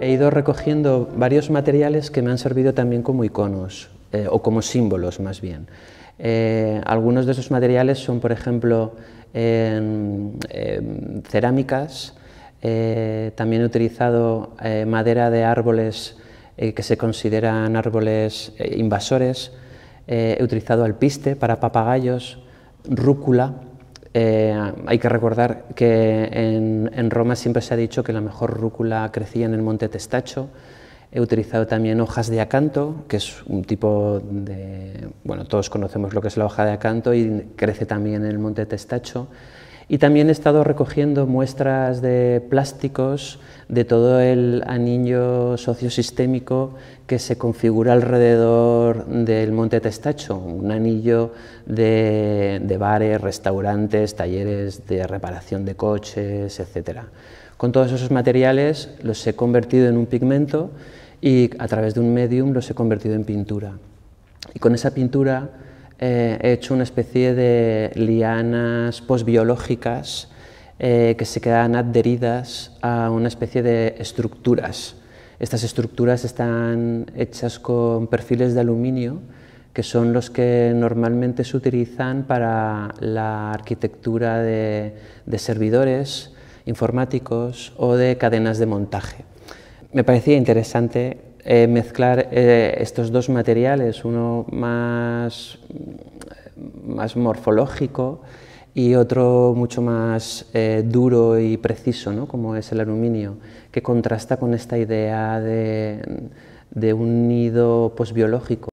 he ido recogiendo varios materiales que me han servido también como iconos, eh, o como símbolos más bien. Eh, algunos de esos materiales son, por ejemplo, em, cerámicas, eh, también he utilizado madera de árboles que se consideran árboles invasores, he utilizado alpiste para papagayos, rúcula, eh, hay que recordar que en, en, Roma siempre se ha dicho que la mejor rúcula crecía en el monte Testacho. He utilizado también hojas de acanto, que es un tipo de... Bueno, todos conocemos lo que es la hoja de acanto y crece también en el monte Testacho. Y también he estado recogiendo muestras de plásticos de todo el anillo sociosistémico que se configura alrededor del Monte Testacho, un anillo de, bares, restaurantes, talleres de reparación de coches, etc. Con todos esos materiales los he convertido en un pigmento y a través de un medium los he convertido en pintura. Y con esa pintura eh, he hecho una especie de lianas posbiológicas eh, que se quedan adheridas a una especie de estructuras. Estas estructuras están hechas con perfiles de aluminio que son los que normalmente se utilizan para la arquitectura de servidores informáticos o de cadenas de montaje. Me parecía interesante eh, mezclar eh, estos dos materiales, uno más, más morfológico y otro mucho más eh, duro y preciso, ¿no? como es el aluminio, que contrasta con esta idea de, de un nido posbiológico.